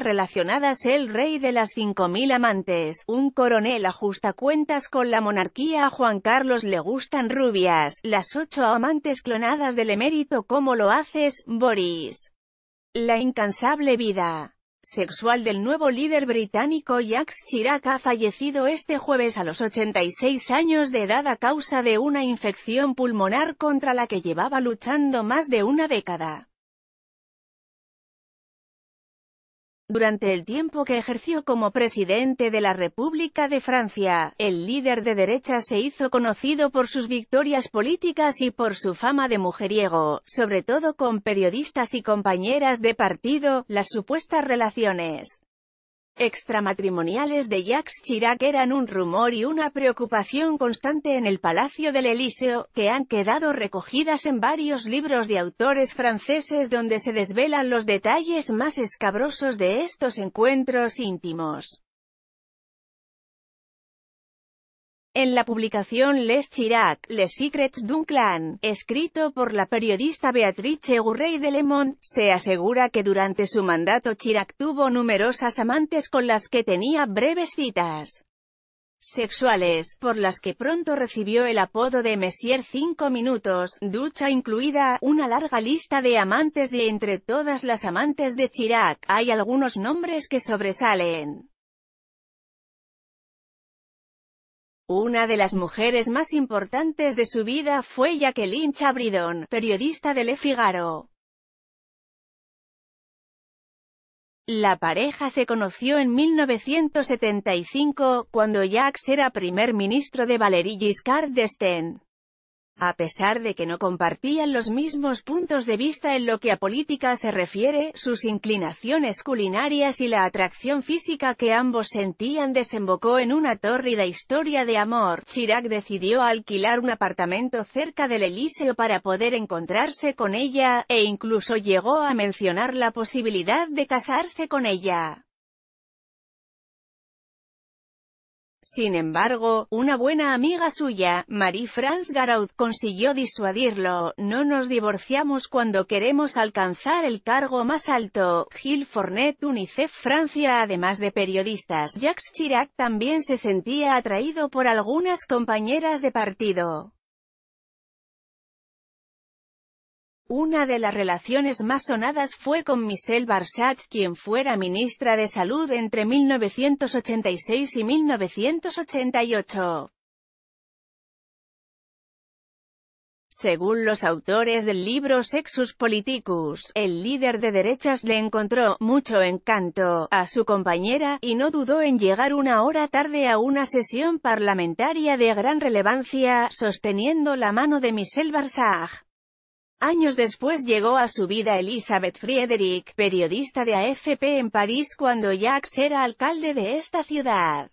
relacionadas el rey de las 5.000 amantes, un coronel ajusta cuentas con la monarquía a Juan Carlos le gustan rubias, las ocho amantes clonadas del emérito como lo haces, Boris? La incansable vida sexual del nuevo líder británico Jacques Chirac ha fallecido este jueves a los 86 años de edad a causa de una infección pulmonar contra la que llevaba luchando más de una década. Durante el tiempo que ejerció como presidente de la República de Francia, el líder de derecha se hizo conocido por sus victorias políticas y por su fama de mujeriego, sobre todo con periodistas y compañeras de partido, las supuestas relaciones extramatrimoniales de Jacques Chirac eran un rumor y una preocupación constante en el Palacio del Elíseo, que han quedado recogidas en varios libros de autores franceses donde se desvelan los detalles más escabrosos de estos encuentros íntimos. En la publicación Les Chirac, Les Secrets d'un Clan, escrito por la periodista Beatrice Gurrey de Le se asegura que durante su mandato Chirac tuvo numerosas amantes con las que tenía breves citas sexuales, por las que pronto recibió el apodo de Messier 5 minutos, ducha incluida, una larga lista de amantes y entre todas las amantes de Chirac, hay algunos nombres que sobresalen. Una de las mujeres más importantes de su vida fue Jacqueline Chabridon, periodista de Le Figaro. La pareja se conoció en 1975, cuando Jacques era primer ministro de Valéry Giscard d'Estaing. A pesar de que no compartían los mismos puntos de vista en lo que a política se refiere, sus inclinaciones culinarias y la atracción física que ambos sentían desembocó en una tórrida historia de amor. Chirac decidió alquilar un apartamento cerca del Elíseo para poder encontrarse con ella, e incluso llegó a mencionar la posibilidad de casarse con ella. Sin embargo, una buena amiga suya, Marie-France Garaud, consiguió disuadirlo, no nos divorciamos cuando queremos alcanzar el cargo más alto. Gilles Fornet UNICEF Francia Además de periodistas, Jacques Chirac también se sentía atraído por algunas compañeras de partido. Una de las relaciones más sonadas fue con Michelle Barsach quien fuera ministra de Salud entre 1986 y 1988. Según los autores del libro Sexus Politicus, el líder de derechas le encontró mucho encanto a su compañera y no dudó en llegar una hora tarde a una sesión parlamentaria de gran relevancia, sosteniendo la mano de Michelle Barsach. Años después llegó a su vida Elizabeth Friedrich, periodista de AFP en París cuando Jacques era alcalde de esta ciudad.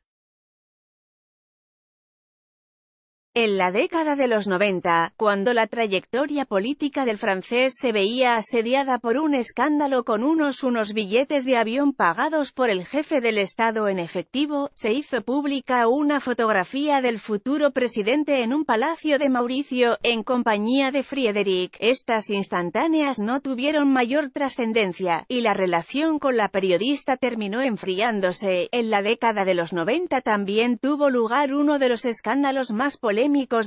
En la década de los 90, cuando la trayectoria política del francés se veía asediada por un escándalo con unos unos billetes de avión pagados por el jefe del Estado en efectivo, se hizo pública una fotografía del futuro presidente en un palacio de Mauricio, en compañía de Friedrich. Estas instantáneas no tuvieron mayor trascendencia, y la relación con la periodista terminó enfriándose. En la década de los 90 también tuvo lugar uno de los escándalos más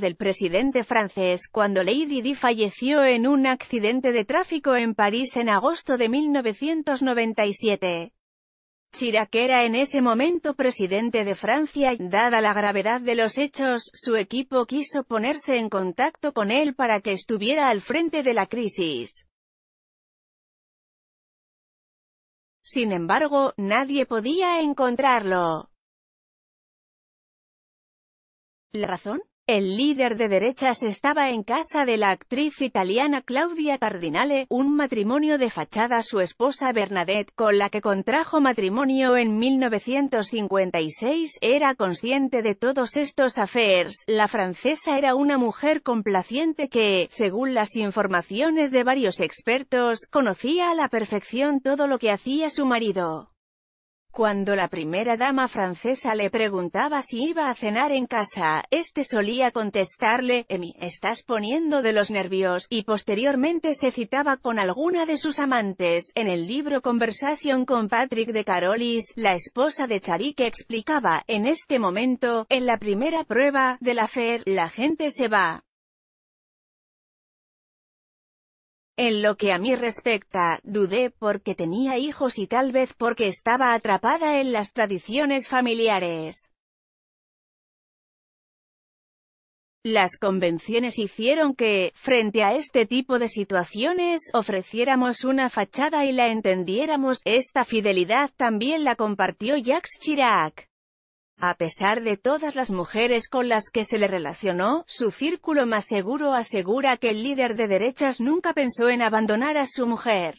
del presidente francés cuando Lady Di falleció en un accidente de tráfico en París en agosto de 1997. Chirac era en ese momento presidente de Francia y, dada la gravedad de los hechos, su equipo quiso ponerse en contacto con él para que estuviera al frente de la crisis. Sin embargo, nadie podía encontrarlo. ¿La razón? El líder de derechas estaba en casa de la actriz italiana Claudia Cardinale, un matrimonio de fachada su esposa Bernadette, con la que contrajo matrimonio en 1956, era consciente de todos estos affairs. La francesa era una mujer complaciente que, según las informaciones de varios expertos, conocía a la perfección todo lo que hacía su marido. Cuando la primera dama francesa le preguntaba si iba a cenar en casa, este solía contestarle, Emi, estás poniendo de los nervios, y posteriormente se citaba con alguna de sus amantes. En el libro Conversation con Patrick de Carolis, la esposa de Charique explicaba, en este momento, en la primera prueba, de la FER, la gente se va. En lo que a mí respecta, dudé porque tenía hijos y tal vez porque estaba atrapada en las tradiciones familiares. Las convenciones hicieron que, frente a este tipo de situaciones, ofreciéramos una fachada y la entendiéramos, esta fidelidad también la compartió Jacques Chirac. A pesar de todas las mujeres con las que se le relacionó, su círculo más seguro asegura que el líder de derechas nunca pensó en abandonar a su mujer.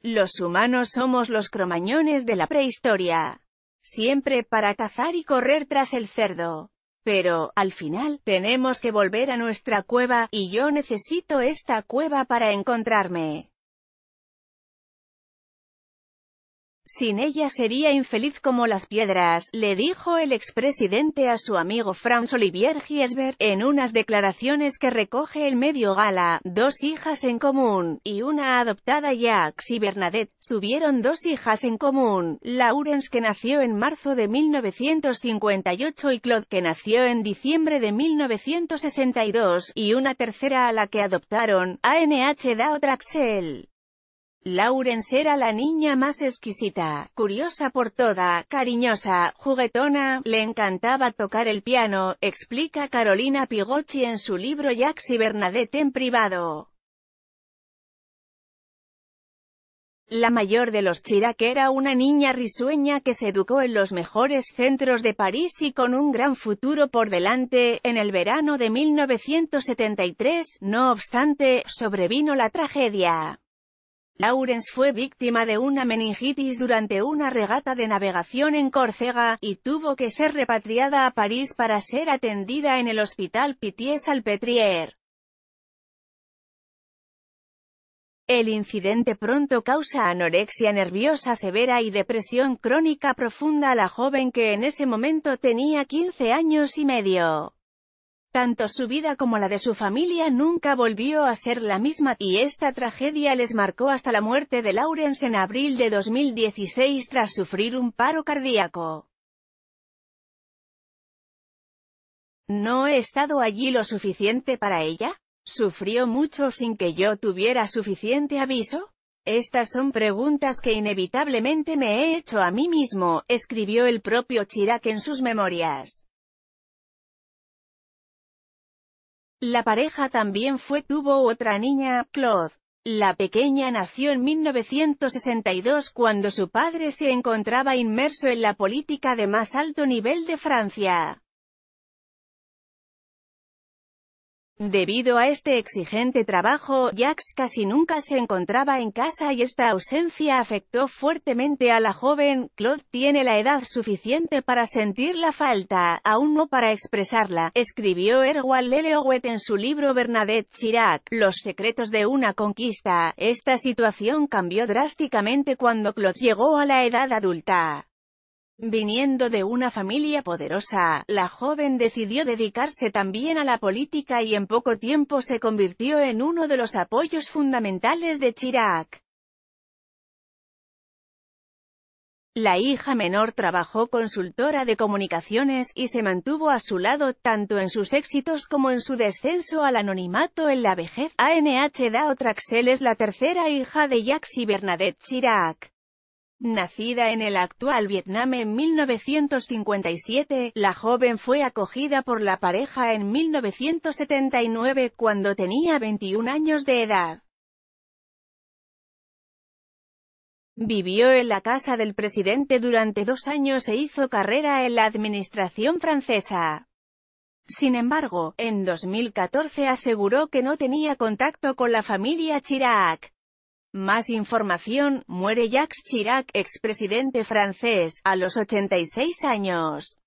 Los humanos somos los cromañones de la prehistoria. Siempre para cazar y correr tras el cerdo. Pero, al final, tenemos que volver a nuestra cueva, y yo necesito esta cueva para encontrarme. Sin ella sería infeliz como las piedras, le dijo el expresidente a su amigo Franz Olivier Giesbert, en unas declaraciones que recoge el medio gala, dos hijas en común, y una adoptada Jacques y Bernadette, subieron dos hijas en común, Laurence que nació en marzo de 1958 y Claude que nació en diciembre de 1962, y una tercera a la que adoptaron, ANH Dao Laurens era la niña más exquisita, curiosa por toda, cariñosa, juguetona, le encantaba tocar el piano, explica Carolina Pigocci en su libro Jacques y Bernadette en privado. La mayor de los Chirac era una niña risueña que se educó en los mejores centros de París y con un gran futuro por delante. En el verano de 1973, no obstante, sobrevino la tragedia. Lawrence fue víctima de una meningitis durante una regata de navegación en Córcega, y tuvo que ser repatriada a París para ser atendida en el Hospital Pitié-Salpêtrière. El incidente pronto causa anorexia nerviosa severa y depresión crónica profunda a la joven que en ese momento tenía 15 años y medio. Tanto su vida como la de su familia nunca volvió a ser la misma, y esta tragedia les marcó hasta la muerte de Lawrence en abril de 2016 tras sufrir un paro cardíaco. ¿No he estado allí lo suficiente para ella? ¿Sufrió mucho sin que yo tuviera suficiente aviso? Estas son preguntas que inevitablemente me he hecho a mí mismo, escribió el propio Chirac en sus memorias. La pareja también fue tuvo otra niña, Claude. La pequeña nació en 1962 cuando su padre se encontraba inmerso en la política de más alto nivel de Francia. Debido a este exigente trabajo, Jax casi nunca se encontraba en casa y esta ausencia afectó fuertemente a la joven. Claude tiene la edad suficiente para sentir la falta, aún no para expresarla, escribió Erwal Leleowet en su libro Bernadette Chirac, Los secretos de una conquista. Esta situación cambió drásticamente cuando Claude llegó a la edad adulta. Viniendo de una familia poderosa, la joven decidió dedicarse también a la política y en poco tiempo se convirtió en uno de los apoyos fundamentales de Chirac. La hija menor trabajó consultora de comunicaciones y se mantuvo a su lado tanto en sus éxitos como en su descenso al anonimato en la vejez. ANH Dao Traxel es la tercera hija de Jacques y Bernadette Chirac. Nacida en el actual Vietnam en 1957, la joven fue acogida por la pareja en 1979 cuando tenía 21 años de edad. Vivió en la casa del presidente durante dos años e hizo carrera en la administración francesa. Sin embargo, en 2014 aseguró que no tenía contacto con la familia Chirac. Más información, muere Jacques Chirac, expresidente francés, a los 86 años.